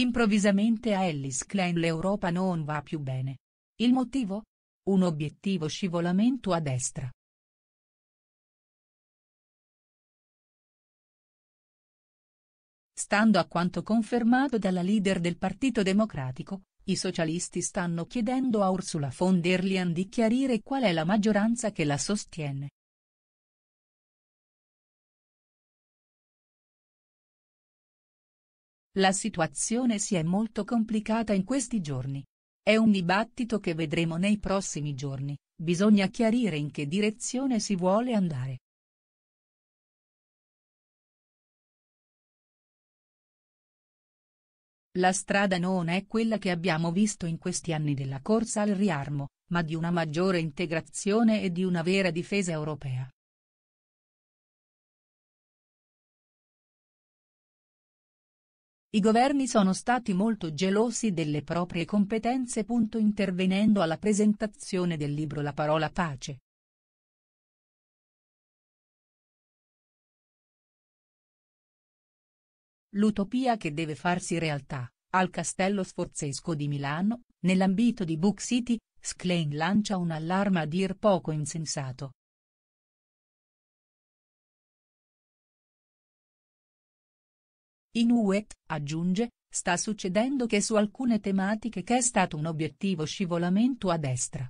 Improvvisamente a Ellis Klein l'Europa non va più bene. Il motivo? Un obiettivo scivolamento a destra. Stando a quanto confermato dalla leader del Partito Democratico, i socialisti stanno chiedendo a Ursula von der Leyen di chiarire qual è la maggioranza che la sostiene. La situazione si è molto complicata in questi giorni. È un dibattito che vedremo nei prossimi giorni, bisogna chiarire in che direzione si vuole andare. La strada non è quella che abbiamo visto in questi anni della corsa al riarmo, ma di una maggiore integrazione e di una vera difesa europea. I governi sono stati molto gelosi delle proprie competenze. Intervenendo alla presentazione del libro La parola pace. L'utopia che deve farsi realtà, al Castello Sforzesco di Milano, nell'ambito di Book City, Sklein lancia un allarme a dir poco insensato, Inuet, aggiunge, sta succedendo che su alcune tematiche che è stato un obiettivo scivolamento a destra.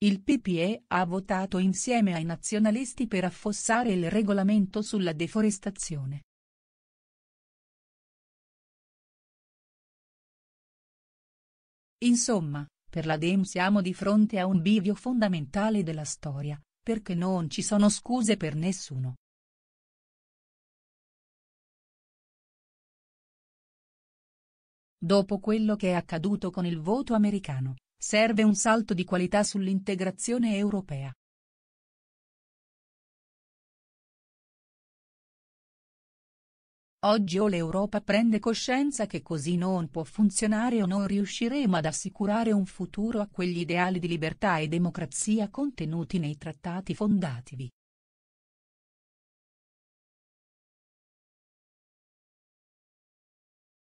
Il PPE ha votato insieme ai nazionalisti per affossare il regolamento sulla deforestazione. Insomma, per la DEM siamo di fronte a un bivio fondamentale della storia, perché non ci sono scuse per nessuno. Dopo quello che è accaduto con il voto americano, serve un salto di qualità sull'integrazione europea. Oggi o l'Europa prende coscienza che così non può funzionare o non riusciremo ad assicurare un futuro a quegli ideali di libertà e democrazia contenuti nei trattati fondativi.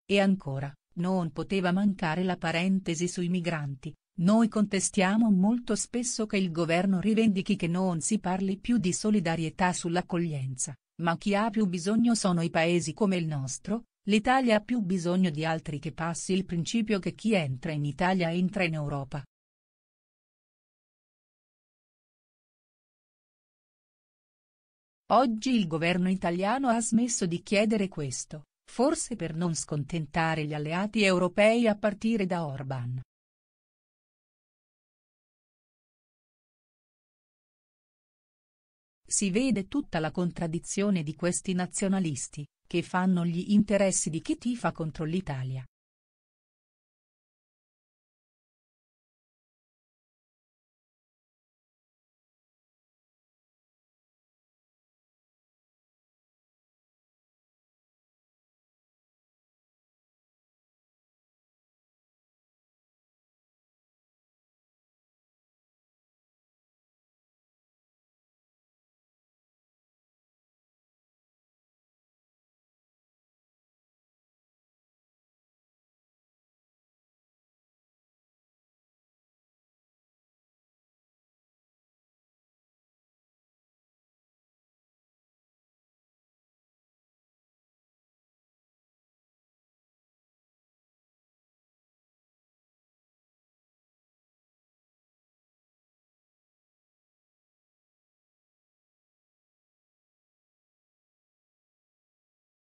E ancora, non poteva mancare la parentesi sui migranti, noi contestiamo molto spesso che il governo rivendichi che non si parli più di solidarietà sull'accoglienza ma chi ha più bisogno sono i paesi come il nostro, l'Italia ha più bisogno di altri che passi il principio che chi entra in Italia entra in Europa. Oggi il governo italiano ha smesso di chiedere questo, forse per non scontentare gli alleati europei a partire da Orban, Si vede tutta la contraddizione di questi nazionalisti, che fanno gli interessi di chi tifa contro l'Italia,